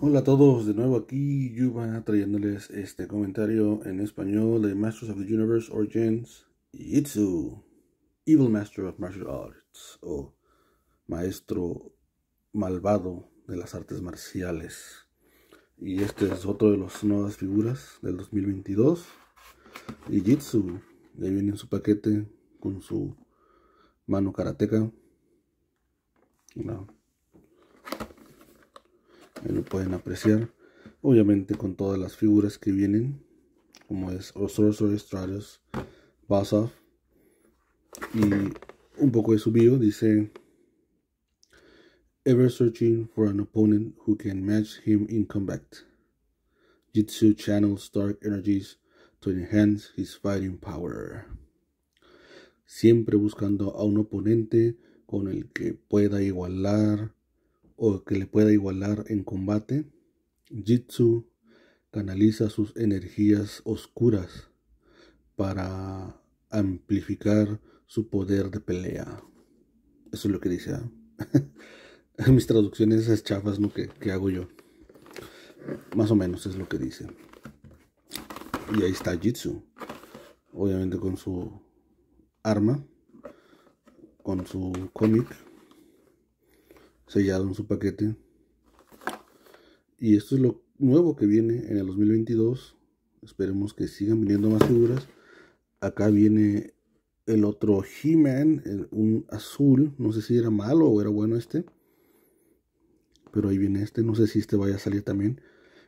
Hola a todos, de nuevo aquí Yuba trayéndoles este comentario en español de Masters of the Universe Origins Jitsu, Evil Master of Martial Arts o Maestro Malvado de las Artes Marciales. Y este es otro de las nuevas figuras del 2022. Y Jitsu, ahí viene en su paquete con su mano karateca ahí lo pueden apreciar obviamente con todas las figuras que vienen como es Rolls Stratos, Basaf y un poco de su bio dice Ever searching for an opponent who can match him in combat Jitsu channels dark energies to enhance his fighting power siempre buscando a un oponente con el que pueda igualar o que le pueda igualar en combate, Jitsu canaliza sus energías oscuras para amplificar su poder de pelea. Eso es lo que dice. ¿ah? Mis traducciones esas chafas ¿no? que, que hago yo. Más o menos es lo que dice. Y ahí está Jitsu. Obviamente con su arma. Con su cómic sellado en su paquete. Y esto es lo nuevo que viene en el 2022. Esperemos que sigan viniendo más figuras. Acá viene el otro He-Man, un azul. No sé si era malo o era bueno este. Pero ahí viene este. No sé si este vaya a salir también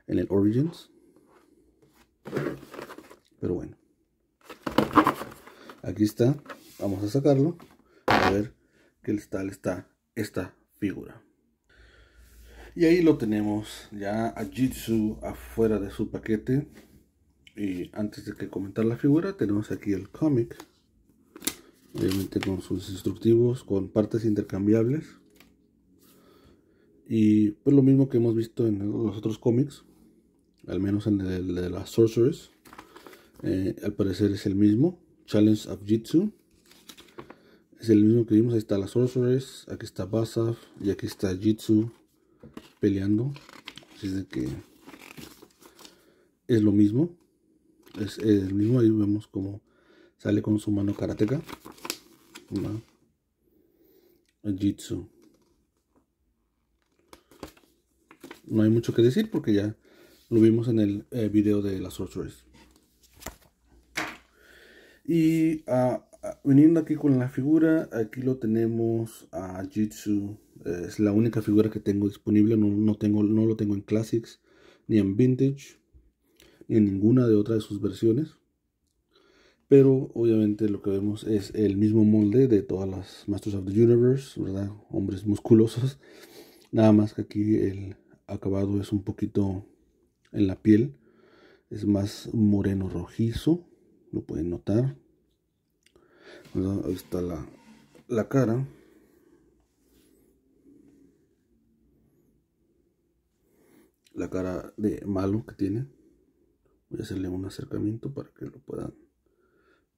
en el Origins. Pero bueno. Aquí está. Vamos a sacarlo. A ver qué tal está esta figura. Y ahí lo tenemos, ya a Jitsu afuera de su paquete. Y antes de que comentar la figura, tenemos aquí el cómic. Obviamente con sus instructivos, con partes intercambiables. Y pues lo mismo que hemos visto en los otros cómics, al menos en el de las Sorceress. Eh, al parecer es el mismo, Challenge of Jitsu es el mismo que vimos. Ahí está la Sorceress, aquí está Basaf y aquí está Jitsu peleando. Así es de que es lo mismo. Es el mismo. Ahí vemos como sale con su mano karateka. Jitsu. No hay mucho que decir porque ya lo vimos en el eh, video de la Sorceress. Y A. Ah, viniendo aquí con la figura, aquí lo tenemos a Jitsu. Es la única figura que tengo disponible, no, tengo, no lo tengo en Classics, ni en Vintage, ni en ninguna de otras de sus versiones. Pero obviamente lo que vemos es el mismo molde de todas las Masters of the Universe, ¿verdad? Hombres musculosos. Nada más que aquí el acabado es un poquito en la piel. Es más moreno rojizo, lo pueden notar ahí está la, la cara la cara de malo que tiene voy a hacerle un acercamiento para que lo puedan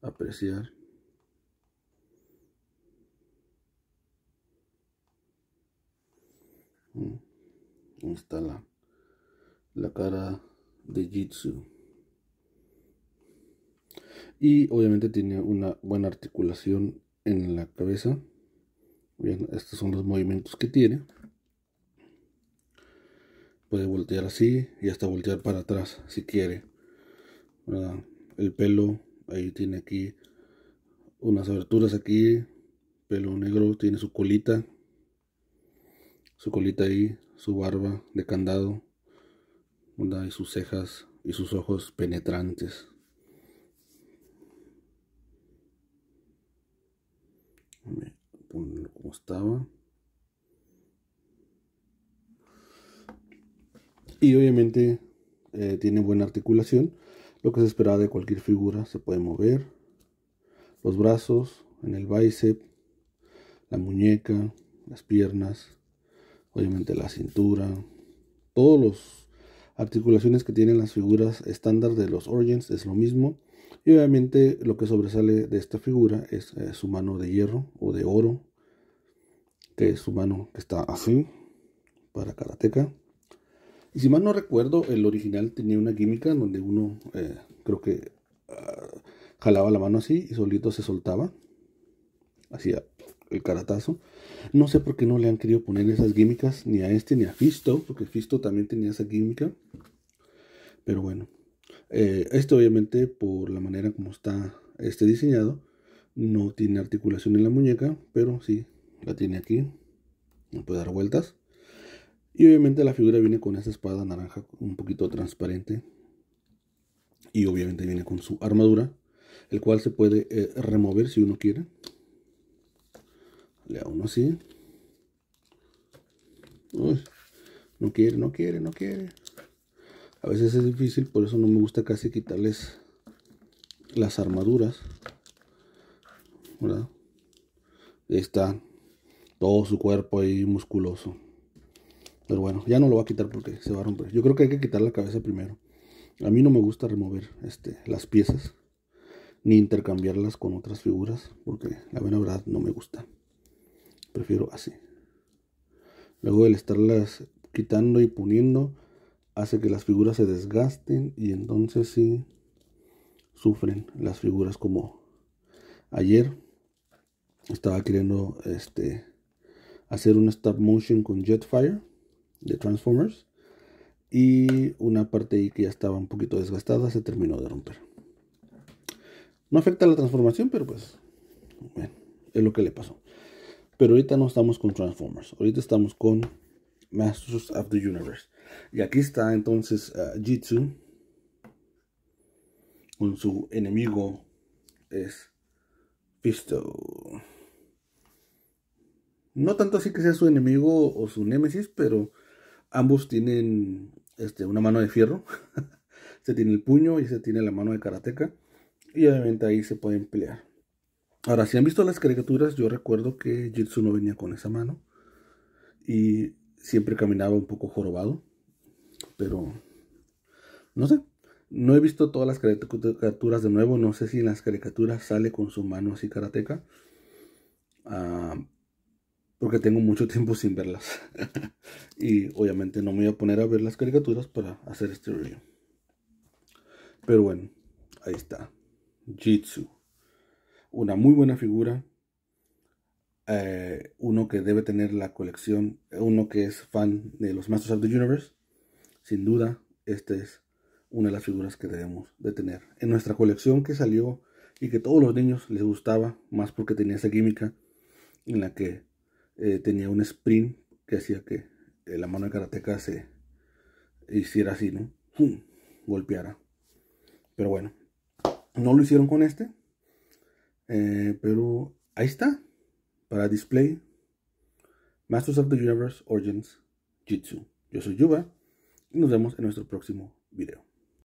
apreciar mm, Ahí está la, la cara de Jitsu y obviamente tiene una buena articulación en la cabeza. Bien, estos son los movimientos que tiene. Puede voltear así y hasta voltear para atrás si quiere. El pelo, ahí tiene aquí unas aberturas aquí. Pelo negro, tiene su colita. Su colita ahí, su barba de candado. Y sus cejas y sus ojos penetrantes. estaba. Y obviamente eh, tiene buena articulación. Lo que se esperaba de cualquier figura. Se puede mover. Los brazos, en el bíceps, la muñeca, las piernas, obviamente la cintura. Todos los articulaciones que tienen las figuras estándar de los Origins es lo mismo. Y obviamente lo que sobresale de esta figura es eh, su mano de hierro o de oro su mano que está así para karateka. Y si mal no recuerdo, el original tenía una química donde uno eh, creo que ah, jalaba la mano así y solito se soltaba. Hacía el caratazo. No sé por qué no le han querido poner esas químicas ni a este ni a Fisto, porque Fisto también tenía esa química. Pero bueno, Este obviamente por la manera como está este diseñado, no tiene articulación en la muñeca, pero sí la tiene aquí, No puede dar vueltas. Y obviamente la figura viene con esa espada naranja un poquito transparente. Y obviamente viene con su armadura, el cual se puede eh, remover si uno quiere. Le uno así. no quiere, no quiere, no quiere. A veces es difícil, por eso no me gusta casi quitarles las armaduras. ¿Verdad? está todo su cuerpo ahí musculoso. Pero bueno, ya no lo va a quitar porque se va a romper. Yo creo que hay que quitar la cabeza primero. A mí no me gusta remover este, las piezas ni intercambiarlas con otras figuras porque la buena verdad no me gusta. Prefiero así. Luego el estarlas quitando y poniendo hace que las figuras se desgasten y entonces sí sufren las figuras como ayer estaba queriendo este hacer una stop motion con Jetfire de Transformers y una parte ahí que ya estaba un poquito desgastada se terminó de romper. No afecta la transformación, pero pues es lo que le pasó. Pero ahorita no estamos con Transformers, ahorita estamos con Masters of the Universe. Y aquí está entonces ah, Jitsu con su enemigo es Fisto. No tanto así que sea su enemigo o su némesis, pero ambos tienen este, una mano de fierro. se tiene el puño y se tiene la mano de karateca. Y obviamente ahí se pueden pelear. Ahora, si han visto las caricaturas, yo recuerdo que Jitsu no venía con esa mano. Y siempre caminaba un poco jorobado. Pero, no sé. No he visto todas las caricaturas de nuevo. No sé si en las caricaturas sale con su mano así karateca. Ah, porque tengo mucho tiempo sin verlas. y obviamente no me voy a poner a ver las caricaturas para hacer este review. Pero bueno, ahí está. Jitsu. Una muy buena figura. Eh, uno que debe tener la colección. Uno que es fan de los Masters of the Universe. Sin duda, esta es una de las figuras que debemos de tener. En nuestra colección que salió y que todos los niños les gustaba, más porque tenía esa química en la que eh, tenía un sprint que hacía que la mano de karateca se hiciera así, ¿no? Golpeara. Pero bueno, no lo hicieron con este. Eh, pero ahí está. Para display. Masters of the Universe Origins Jitsu. Yo soy Yuba. Y nos vemos en nuestro próximo video.